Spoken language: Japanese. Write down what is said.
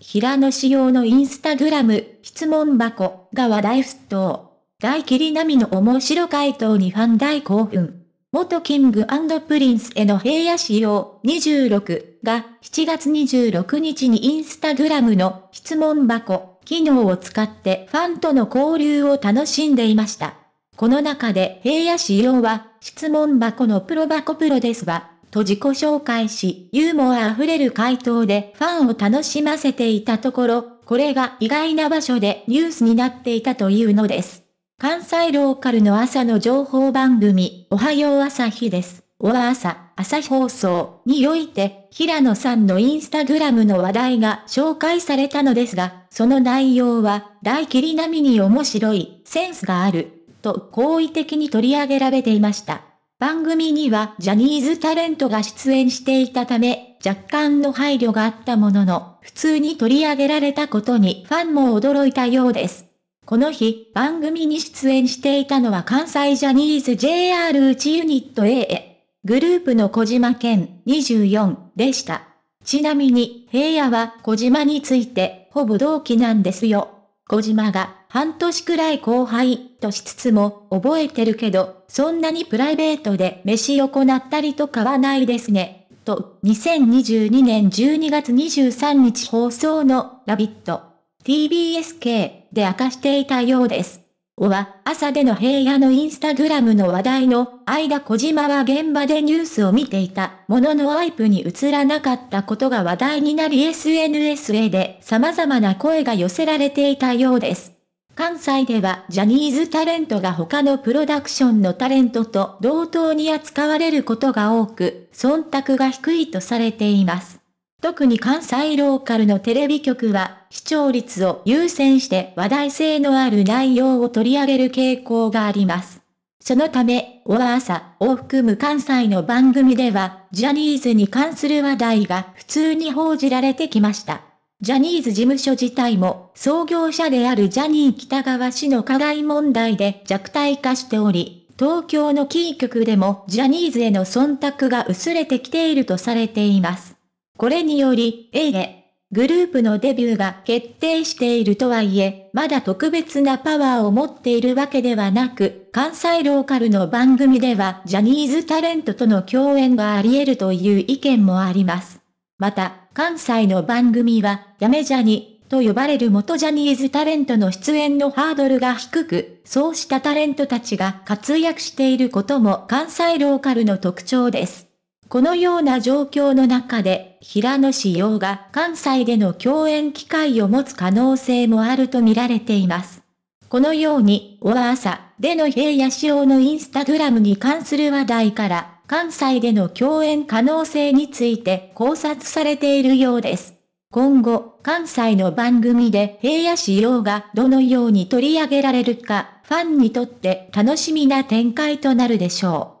平野仕様のインスタグラム、質問箱が話題沸騰。大霧並みの面白回答にファン大興奮。元キングプリンスへの平野仕様26が7月26日にインスタグラムの質問箱機能を使ってファンとの交流を楽しんでいました。この中で平野仕様は質問箱のプロ箱プロですわ。と自己紹介し、ユーモア溢れる回答でファンを楽しませていたところ、これが意外な場所でニュースになっていたというのです。関西ローカルの朝の情報番組、おはよう朝日です。おは朝、朝放送において、平野さんのインスタグラムの話題が紹介されたのですが、その内容は、大霧並みに面白い、センスがある、と好意的に取り上げられていました。番組にはジャニーズタレントが出演していたため、若干の配慮があったものの、普通に取り上げられたことにファンも驚いたようです。この日、番組に出演していたのは関西ジャニーズ JR 内ユニット A グループの小島健24でした。ちなみに、平野は小島について、ほぼ同期なんですよ。小島が半年くらい後輩としつつも覚えてるけど、そんなにプライベートで飯を行ったりとかはないですね。と、2022年12月23日放送のラビット TBSK で明かしていたようです。おは、朝での平野のインスタグラムの話題の間小島は現場でニュースを見ていたもののワイプに映らなかったことが話題になり SNS で様々な声が寄せられていたようです。関西ではジャニーズタレントが他のプロダクションのタレントと同等に扱われることが多く、忖度が低いとされています。特に関西ローカルのテレビ局は視聴率を優先して話題性のある内容を取り上げる傾向があります。そのため、オア朝を含む関西の番組では、ジャニーズに関する話題が普通に報じられてきました。ジャニーズ事務所自体も創業者であるジャニー北川氏の課題問題で弱体化しており、東京のキー局でもジャニーズへの忖度が薄れてきているとされています。これにより、A へグループのデビューが決定しているとはいえ、まだ特別なパワーを持っているわけではなく、関西ローカルの番組ではジャニーズタレントとの共演があり得るという意見もあります。また、関西の番組は、やめジャニ、と呼ばれる元ジャニーズタレントの出演のハードルが低く、そうしたタレントたちが活躍していることも関西ローカルの特徴です。このような状況の中で、平野紫耀が関西での共演機会を持つ可能性もあると見られています。このように、オアーサでの平野紫耀のインスタグラムに関する話題から、関西での共演可能性について考察されているようです。今後、関西の番組で平野紫耀がどのように取り上げられるか、ファンにとって楽しみな展開となるでしょう。